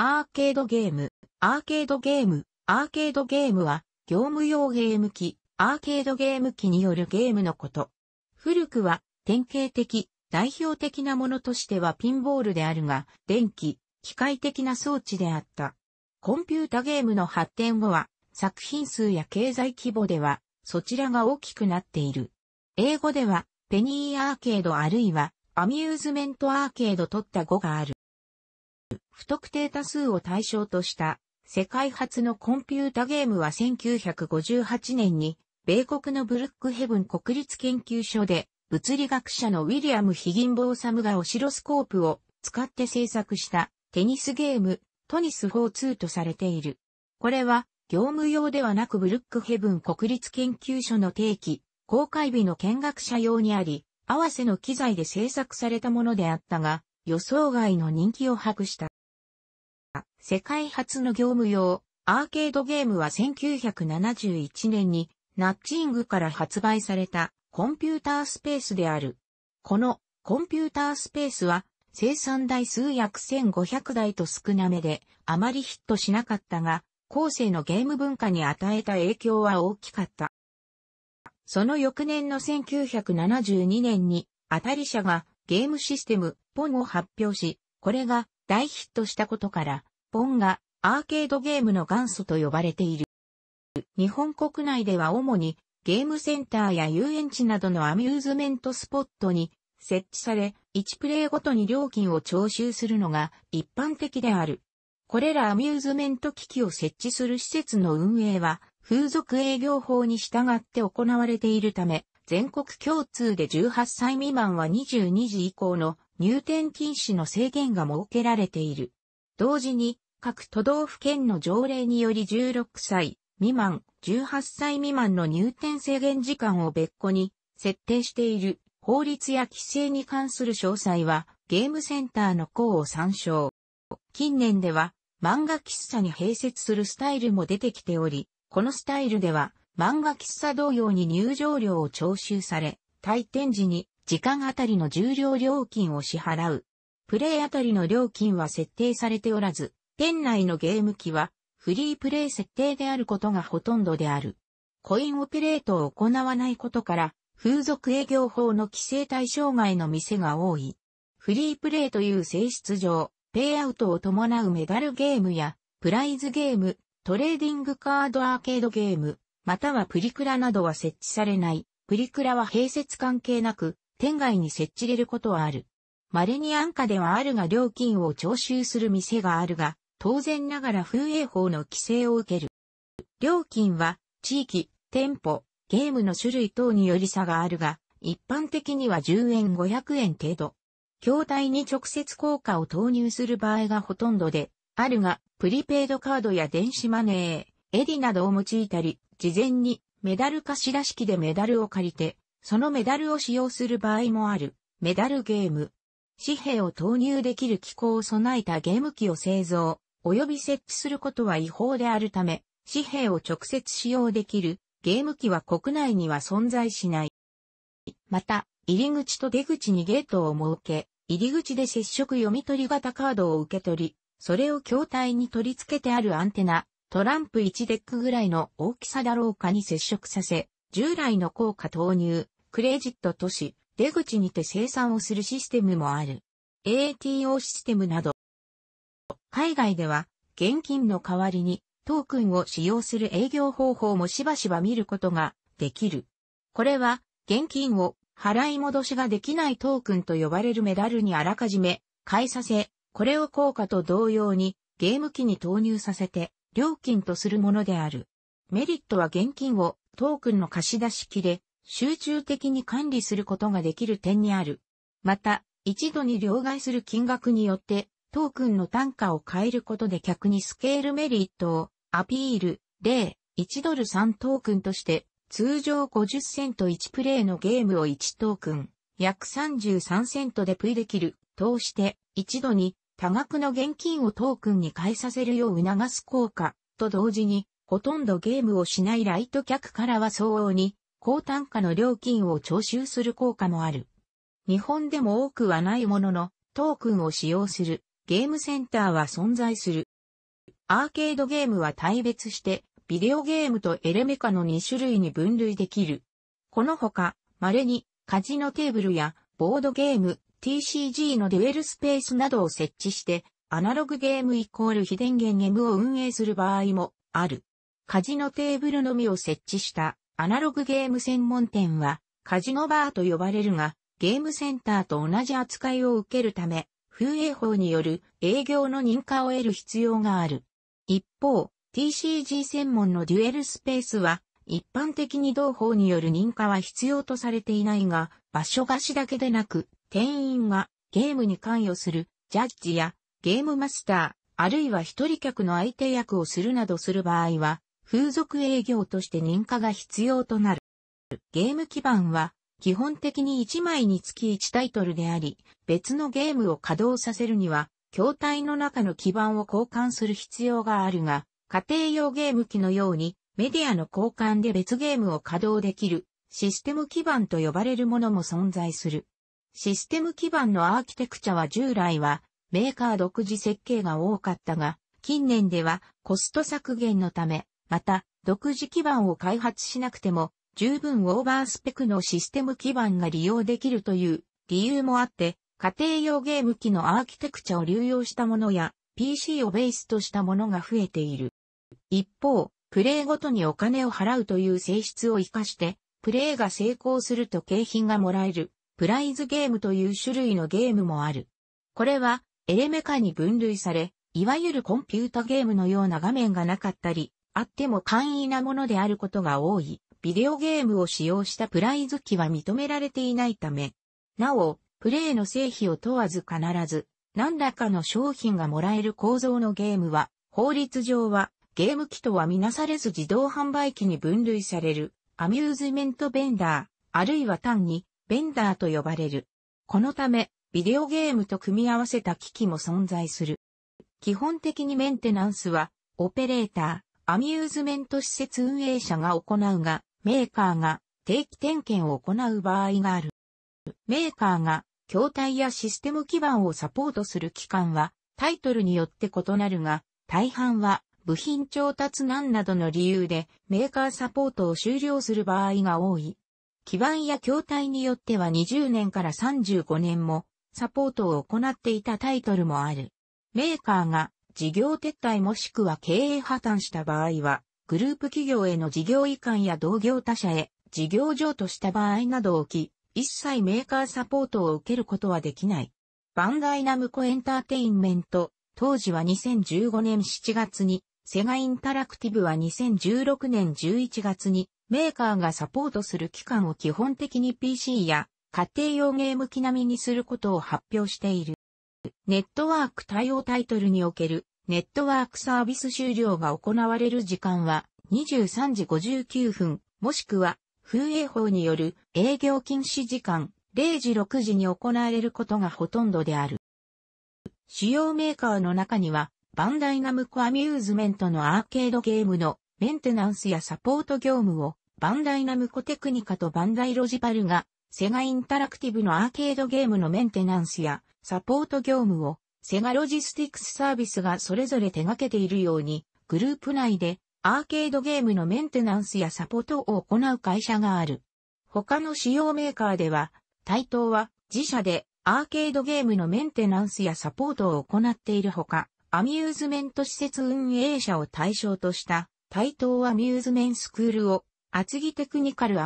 アーケードゲーム、アーケードゲーム、アーケードゲームは、業務用ゲーム機、アーケードゲーム機によるゲームのこと。古くは、典型的、代表的なものとしてはピンボールであるが、電気、機械的な装置であった。コンピュータゲームの発展後は、作品数や経済規模では、そちらが大きくなっている。英語では、ペニーアーケードあるいは、アミューズメントアーケードとった語がある。不特定多数を対象とした世界初のコンピュータゲームは1958年に米国のブルックヘブン国立研究所で物理学者のウィリアム・ヒギンボーサムがオシロスコープを使って制作したテニスゲームトニス42とされている。これは業務用ではなくブルックヘブン国立研究所の定期公開日の見学者用にあり、合わせの機材で制作されたものであったが、予想外の人気を博した。世界初の業務用、アーケードゲームは1971年に、ナッチングから発売されたコンピュータースペースである。このコンピュータースペースは生産台数約1500台と少なめであまりヒットしなかったが、後世のゲーム文化に与えた影響は大きかった。その翌年の1972年に、当たり社がゲームシステム、ポンを発表し、これが大ヒットしたことから、本がアーケードゲームの元祖と呼ばれている。日本国内では主にゲームセンターや遊園地などのアミューズメントスポットに設置され、1プレイごとに料金を徴収するのが一般的である。これらアミューズメント機器を設置する施設の運営は、風俗営業法に従って行われているため、全国共通で18歳未満は22時以降の入店禁止の制限が設けられている。同時に、各都道府県の条例により16歳未満、18歳未満の入店制限時間を別個に設定している法律や規制に関する詳細はゲームセンターの項を参照。近年では漫画喫茶に併設するスタイルも出てきており、このスタイルでは漫画喫茶同様に入場料を徴収され、退店時に時間あたりの重量料金を支払うプレイあたりの料金は設定されておらず、店内のゲーム機はフリープレイ設定であることがほとんどである。コインオペレートを行わないことから、風俗営業法の規制対象外の店が多い。フリープレイという性質上、ペイアウトを伴うメダルゲームや、プライズゲーム、トレーディングカードアーケードゲーム、またはプリクラなどは設置されない。プリクラは併設関係なく、店外に設置れることはある。稀に安価ではあるが料金を徴収する店があるが、当然ながら風営法の規制を受ける。料金は、地域、店舗、ゲームの種類等により差があるが、一般的には10円500円程度。筐体に直接効果を投入する場合がほとんどで、あるが、プリペイドカードや電子マネー、エディなどを用いたり、事前にメダル貸し出し機でメダルを借りて、そのメダルを使用する場合もある、メダルゲーム、紙幣を投入できる機構を備えたゲーム機を製造、及び設置することは違法であるため、紙幣を直接使用できるゲーム機は国内には存在しない。また、入り口と出口にゲートを設け、入り口で接触読み取り型カードを受け取り、それを筐体に取り付けてあるアンテナ、トランプ1デックぐらいの大きさだろうかに接触させ、従来の効果投入、クレジット都市、出口にて生産をするシステムもある。ATO システムなど。海外では、現金の代わりにトークンを使用する営業方法もしばしば見ることができる。これは、現金を払い戻しができないトークンと呼ばれるメダルにあらかじめ買いさせ、これを効果と同様にゲーム機に投入させて料金とするものである。メリットは現金をトークンの貸し出し機で集中的に管理することができる点にある。また、一度に両替する金額によって、トークンの単価を変えることで客にスケールメリットをアピール、例、1ドル3トークンとして、通常50セント1プレイのゲームを1トークン、約33セントでプイできる、通して、一度に多額の現金をトークンに変えさせるよう促す効果、と同時に、ほとんどゲームをしないライト客からは相応に、高単価の料金を徴収する効果もある。日本でも多くはないものの、トークンを使用するゲームセンターは存在する。アーケードゲームは大別して、ビデオゲームとエレメカの2種類に分類できる。このほか、稀にカジノテーブルやボードゲーム、TCG のデュエルスペースなどを設置して、アナログゲームイコール非電源ゲームを運営する場合もある。カジノテーブルのみを設置したアナログゲーム専門店はカジノバーと呼ばれるが、ゲームセンターと同じ扱いを受けるため、風営法による営業の認可を得る必要がある。一方、TCG 専門のデュエルスペースは、一般的に同法による認可は必要とされていないが、場所貸しだけでなく、店員がゲームに関与するジャッジやゲームマスター、あるいは一人客の相手役をするなどする場合は、風俗営業として認可が必要となる。ゲーム基盤は、基本的に1枚につき1タイトルであり、別のゲームを稼働させるには、筐体の中の基盤を交換する必要があるが、家庭用ゲーム機のように、メディアの交換で別ゲームを稼働できる、システム基盤と呼ばれるものも存在する。システム基盤のアーキテクチャは従来は、メーカー独自設計が多かったが、近年ではコスト削減のため、また、独自基盤を開発しなくても、十分オーバースペックのシステム基盤が利用できるという理由もあって、家庭用ゲーム機のアーキテクチャを流用したものや、PC をベースとしたものが増えている。一方、プレイごとにお金を払うという性質を活かして、プレイが成功すると景品がもらえる、プライズゲームという種類のゲームもある。これは、エレメカに分類され、いわゆるコンピュータゲームのような画面がなかったり、あっても簡易なものであることが多い、ビデオゲームを使用したプライズ機は認められていないため、なお、プレイの成否を問わず必ず、何らかの商品がもらえる構造のゲームは、法律上は、ゲーム機とはみなされず自動販売機に分類される、アミューズメントベンダー、あるいは単に、ベンダーと呼ばれる。このため、ビデオゲームと組み合わせた機器も存在する。基本的にメンテナンスは、オペレーター、アミューズメント施設運営者が行うが、メーカーが定期点検を行う場合がある。メーカーが筐体やシステム基盤をサポートする期間はタイトルによって異なるが、大半は部品調達難などの理由でメーカーサポートを終了する場合が多い。基盤や筐体によっては20年から35年もサポートを行っていたタイトルもある。メーカーが事業撤退もしくは経営破綻した場合は、グループ企業への事業移管や同業他社へ事業譲渡した場合などをき、一切メーカーサポートを受けることはできない。バンダイナムコエンターテインメント、当時は2015年7月に、セガインタラクティブは2016年11月に、メーカーがサポートする期間を基本的に PC や家庭用ゲーム機並みにすることを発表している。ネットワーク対応タイトルにおけるネットワークサービス終了が行われる時間は23時59分、もしくは風営法による営業禁止時間0時6時に行われることがほとんどである。主要メーカーの中には、バンダイナムコアミューズメントのアーケードゲームのメンテナンスやサポート業務をバンダイナムコテクニカとバンダイロジパルがセガインタラクティブのアーケードゲームのメンテナンスやサポート業務をセガロジスティクスサービスがそれぞれ手掛けているように、グループ内でアーケードゲームのメンテナンスやサポートを行う会社がある。他の主要メーカーでは、対等は自社でアーケードゲームのメンテナンスやサポートを行っているほか、アミューズメント施設運営者を対象とした対等アミューズメンスクールを厚木テクニカル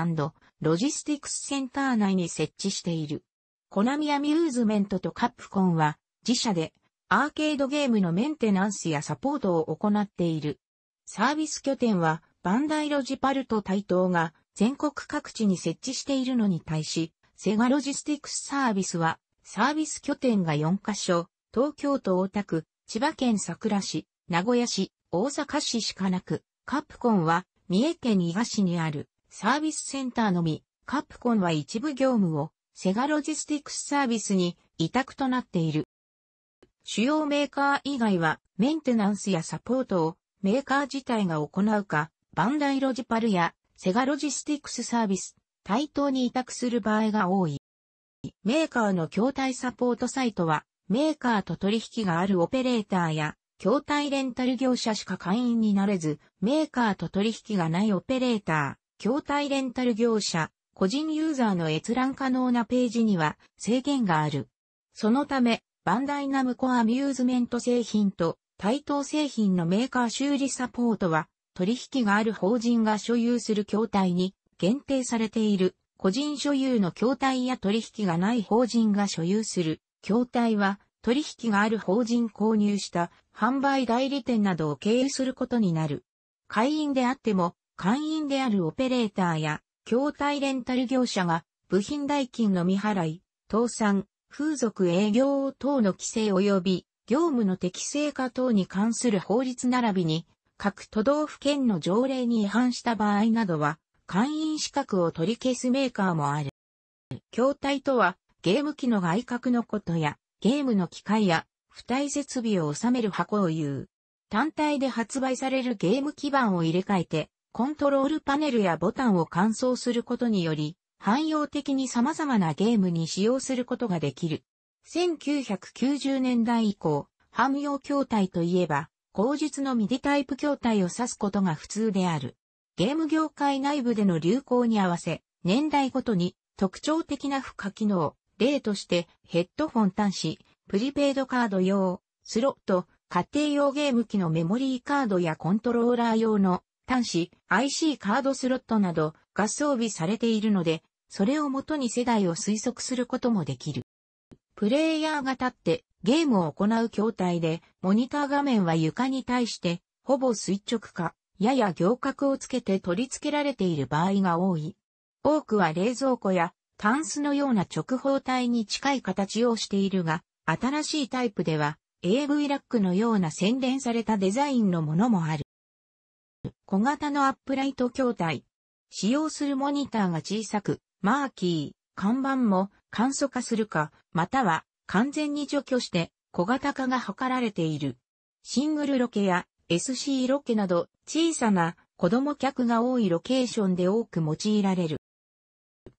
ロジスティクスセンター内に設置している。コナミアミューズメントとカップコンは、自社で、アーケードゲームのメンテナンスやサポートを行っている。サービス拠点は、バンダイロジパルト台東が、全国各地に設置しているのに対し、セガロジスティックスサービスは、サービス拠点が4カ所、東京都大田区、千葉県佐倉市、名古屋市、大阪市しかなく、カプコンは、三重県伊賀市にある、サービスセンターのみ、カプコンは一部業務を、セガロジスティックスサービスに委託となっている。主要メーカー以外はメンテナンスやサポートをメーカー自体が行うか、バンダイロジパルやセガロジスティックスサービス、対等に委託する場合が多い。メーカーの筐体サポートサイトは、メーカーと取引があるオペレーターや、筐体レンタル業者しか会員になれず、メーカーと取引がないオペレーター、筐体レンタル業者、個人ユーザーの閲覧可能なページには制限がある。そのため、バンダイナムコアミューズメント製品と対等製品のメーカー修理サポートは取引がある法人が所有する筐体に限定されている個人所有の筐体や取引がない法人が所有する筐体は取引がある法人購入した販売代理店などを経由することになる。会員であっても会員であるオペレーターや筐体レンタル業者が部品代金の未払い、倒産、風俗営業等の規制及び業務の適正化等に関する法律並びに各都道府県の条例に違反した場合などは会員資格を取り消すメーカーもある。筐体とはゲーム機の外角のことやゲームの機械や付帯設備を収める箱を言う。単体で発売されるゲーム基盤を入れ替えてコントロールパネルやボタンを換装することにより、汎用的に様々なゲームに使用することができる。1990年代以降、汎用筐体といえば、後述のミディタイプ筐体を指すことが普通である。ゲーム業界内部での流行に合わせ、年代ごとに特徴的な付加機能、例としてヘッドフォン端子、プリペイドカード用、スロット、家庭用ゲーム機のメモリーカードやコントローラー用の端子、IC カードスロットなどが装備されているので、それをもとに世代を推測することもできる。プレイヤーが立ってゲームを行う筐体で、モニター画面は床に対して、ほぼ垂直か、やや行角をつけて取り付けられている場合が多い。多くは冷蔵庫や、タンスのような直方体に近い形をしているが、新しいタイプでは、AV ラックのような洗練されたデザインのものもある。小型のアップライト筐体。使用するモニターが小さく、マーキー、看板も簡素化するか、または完全に除去して小型化が図られている。シングルロケや SC ロケなど小さな子供客が多いロケーションで多く用いられる。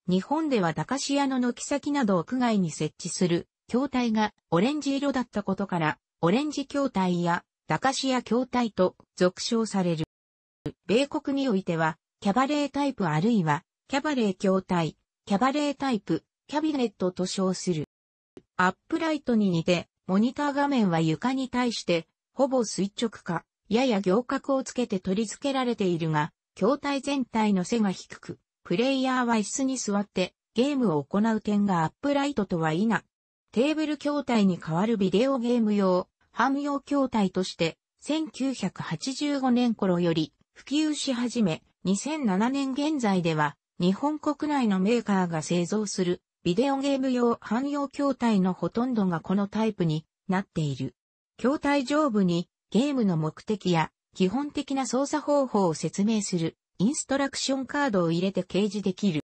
日本では駄菓子屋の軒先などを区外に設置する筐体がオレンジ色だったことから、オレンジ筐体や駄菓子屋筐体と俗称される。米国においては、キャバレータイプあるいは、キャバレー筐体、キャバレータイプ、キャビネットと称する。アップライトに似て、モニター画面は床に対して、ほぼ垂直か、やや行角をつけて取り付けられているが、筐体全体の背が低く、プレイヤーは椅子に座って、ゲームを行う点がアップライトとは否。テーブル筐体に代わるビデオゲーム用、汎用筐体として、1985年頃より普及し始め、2007年現在では、日本国内のメーカーが製造するビデオゲーム用汎用筐体のほとんどがこのタイプになっている。筐体上部にゲームの目的や基本的な操作方法を説明するインストラクションカードを入れて掲示できる。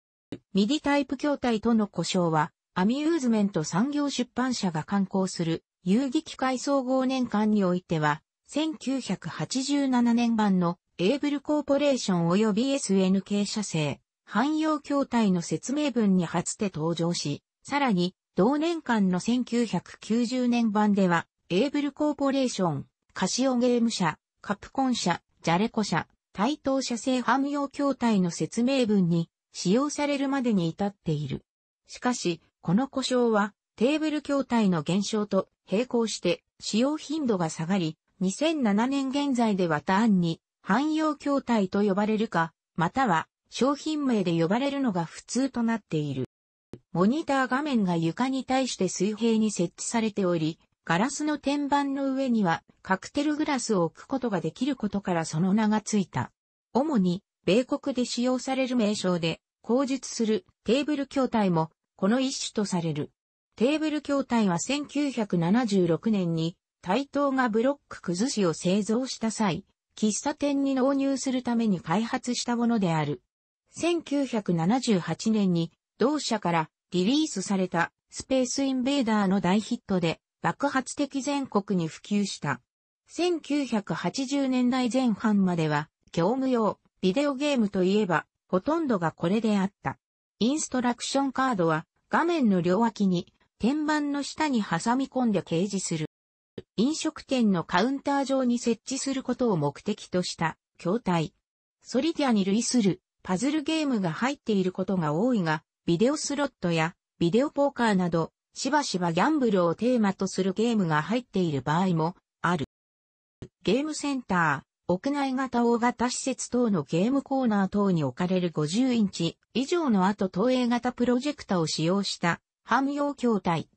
ミディタイプ筐体との故障はアミューズメント産業出版社が刊行する遊戯機械総合年間においては1987年版のエーブルコーポレーション及び SNK 社製、汎用筐体の説明文に初て登場し、さらに、同年間の1990年版では、エーブルコーポレーション、カシオゲーム社、カプコン社、ジャレコ社、対等社製汎用筐体の説明文に使用されるまでに至っている。しかし、この故障はテーブル筐体の減少と並行して使用頻度が下がり、2007年現在では単に汎用筐体と呼ばれるか、または商品名で呼ばれるのが普通となっている。モニター画面が床に対して水平に設置されており、ガラスの天板の上にはカクテルグラスを置くことができることからその名がついた。主に米国で使用される名称で、口述するテーブル筐体もこの一種とされる。テーブル筐体は1976年に台東がブロック崩しを製造した際、喫茶店に納入するために開発したものである。1978年に同社からリリースされたスペースインベーダーの大ヒットで爆発的全国に普及した。1980年代前半までは業務用ビデオゲームといえばほとんどがこれであった。インストラクションカードは画面の両脇に天板の下に挟み込んで掲示する。飲食店のカウンター上に設置することを目的とした筐体。ソリティアに類するパズルゲームが入っていることが多いが、ビデオスロットやビデオポーカーなど、しばしばギャンブルをテーマとするゲームが入っている場合もある。ゲームセンター、屋内型大型施設等のゲームコーナー等に置かれる50インチ以上の後投影型プロジェクタを使用した汎用筐体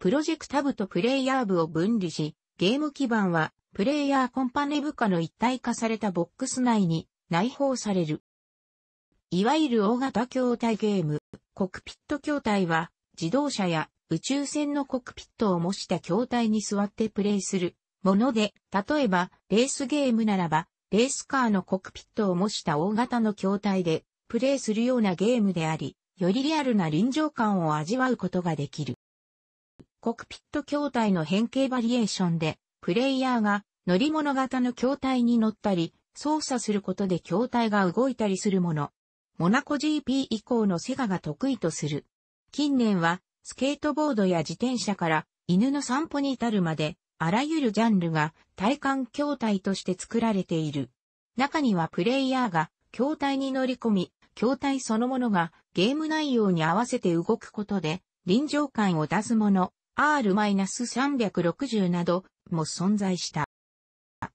プロジェクタ部とプレイヤー部を分離し、ゲーム基盤はプレイヤーコンパネ部下の一体化されたボックス内に内包される。いわゆる大型筐体ゲーム、コクピット筐体は自動車や宇宙船のコクピットを模した筐体に座ってプレイするもので、例えばレースゲームならばレースカーのコクピットを模した大型の筐体でプレイするようなゲームであり、よりリアルな臨場感を味わうことができる。コクピット筐体の変形バリエーションで、プレイヤーが乗り物型の筐体に乗ったり、操作することで筐体が動いたりするもの。モナコ GP 以降のセガが得意とする。近年は、スケートボードや自転車から犬の散歩に至るまで、あらゆるジャンルが体感筐体として作られている。中にはプレイヤーが筐体に乗り込み、筐体そのものがゲーム内容に合わせて動くことで臨場感を出すもの、R-360 なども存在した。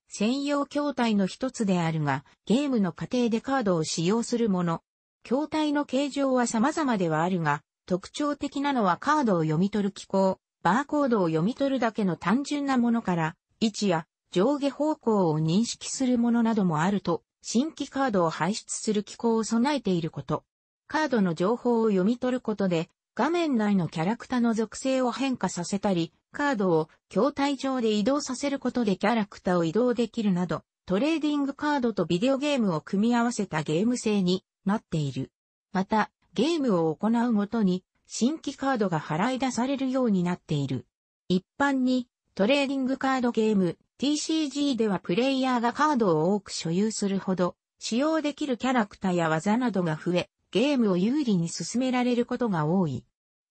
専用筐体の一つであるが、ゲームの過程でカードを使用するもの。筐体の形状は様々ではあるが、特徴的なのはカードを読み取る機構、バーコードを読み取るだけの単純なものから、位置や上下方向を認識するものなどもあると、新規カードを排出する機構を備えていること。カードの情報を読み取ることで、画面内のキャラクターの属性を変化させたり、カードを筐体上で移動させることでキャラクターを移動できるなど、トレーディングカードとビデオゲームを組み合わせたゲーム性になっている。また、ゲームを行うごとに、新規カードが払い出されるようになっている。一般に、トレーディングカードゲーム TCG ではプレイヤーがカードを多く所有するほど、使用できるキャラクターや技などが増え、ゲームを有利に進められることが多い。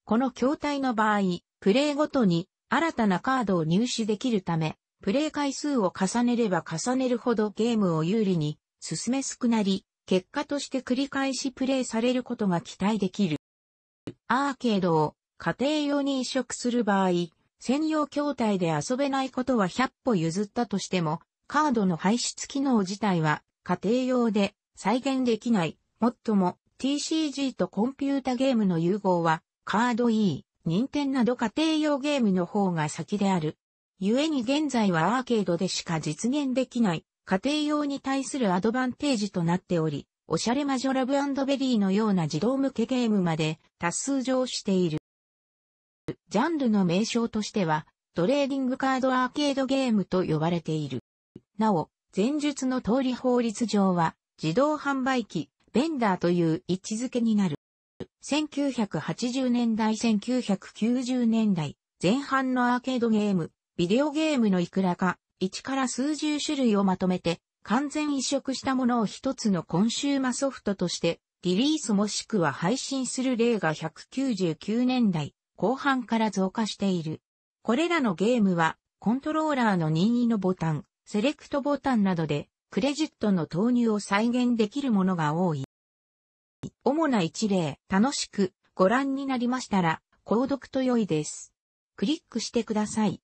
この筐体の場合、プレイごとに新たなカードを入手できるため、プレイ回数を重ねれば重ねるほどゲームを有利に進めすくなり、結果として繰り返しプレイされることが期待できる。アーケードを家庭用に移植する場合、専用筐体で遊べないことは100歩譲ったとしても、カードの排出機能自体は家庭用で再現できない、もっとも TCG とコンピュータゲームの融合は、カード E、任天など家庭用ゲームの方が先である。故に現在はアーケードでしか実現できない家庭用に対するアドバンテージとなっており、おしゃれ魔女ラブベリーのような自動向けゲームまで多数上している。ジャンルの名称としては、トレーディングカードアーケードゲームと呼ばれている。なお、前述の通り法律上は、自動販売機、ベンダーという位置づけになる。1980年代1990年代前半のアーケードゲーム、ビデオゲームのいくらか、1から数十種類をまとめて、完全移植したものを一つのコンシューマソフトとして、リリースもしくは配信する例が199年代後半から増加している。これらのゲームは、コントローラーの任意のボタン、セレクトボタンなどでクレジットの投入を再現できるものが多い。主な一例、楽しくご覧になりましたら、購読と良いです。クリックしてください。